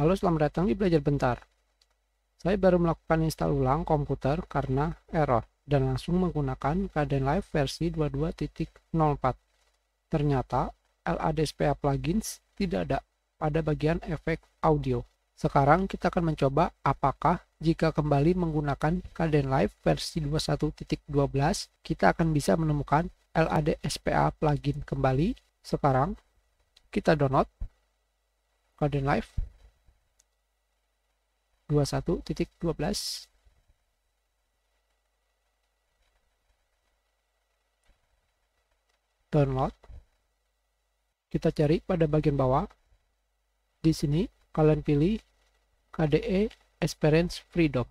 Halo, selamat datang di Belajar Bentar. Saya baru melakukan install ulang komputer karena error dan langsung menggunakan Kden Live versi 22.04. Ternyata LADSPA plugins tidak ada pada bagian efek audio. Sekarang kita akan mencoba apakah jika kembali menggunakan Kden Live versi 21.12 kita akan bisa menemukan LADSPA plugin kembali. Sekarang kita download Kden Live 21.12 download kita cari pada bagian bawah di sini kalian pilih KDE Experience Freedom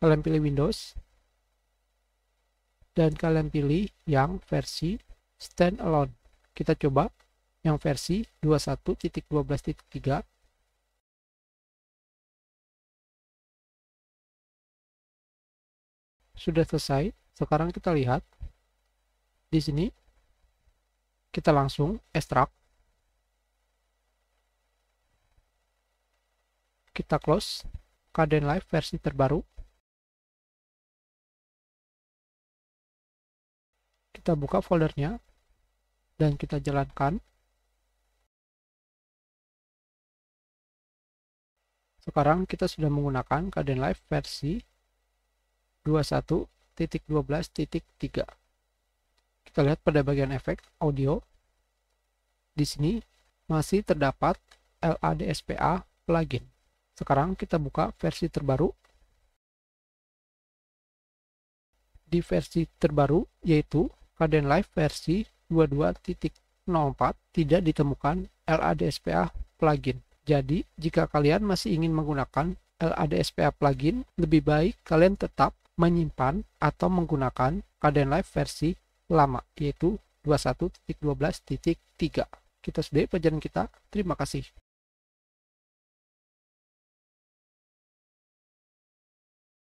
kalian pilih Windows dan kalian pilih yang versi standalone kita coba yang versi 21.12.3 sudah selesai. Sekarang kita lihat di sini kita langsung ekstrak. Kita close Kaden Live versi terbaru. Kita buka foldernya dan kita jalankan. Sekarang kita sudah menggunakan Kaden Live versi 21.12.3. Kita lihat pada bagian efek audio. Di sini masih terdapat LADSPA plugin. Sekarang kita buka versi terbaru. Di versi terbaru yaitu Kaden Live versi 22.04 tidak ditemukan LADSPA plugin. Jadi, jika kalian masih ingin menggunakan LADSPA eh, plugin, lebih baik kalian tetap menyimpan atau menggunakan Kaden Live versi lama, yaitu 21.12.3. Kita sudahi pelajaran kita. Terima kasih.